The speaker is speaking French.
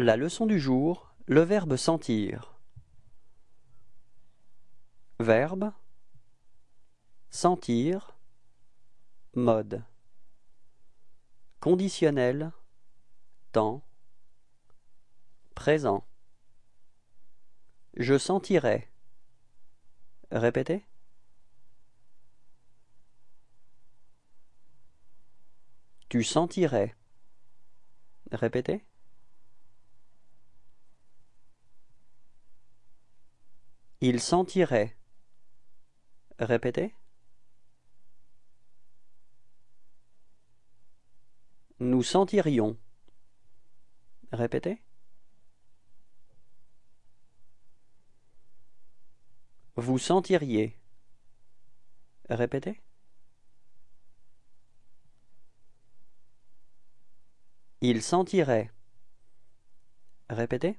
La leçon du jour, le verbe sentir. Verbe sentir mode conditionnel temps présent Je sentirai Répétez Tu sentirais Répétez Il sentirait. Répétez. Nous sentirions. Répétez. Vous sentiriez. Répétez. Il sentirait. Répétez.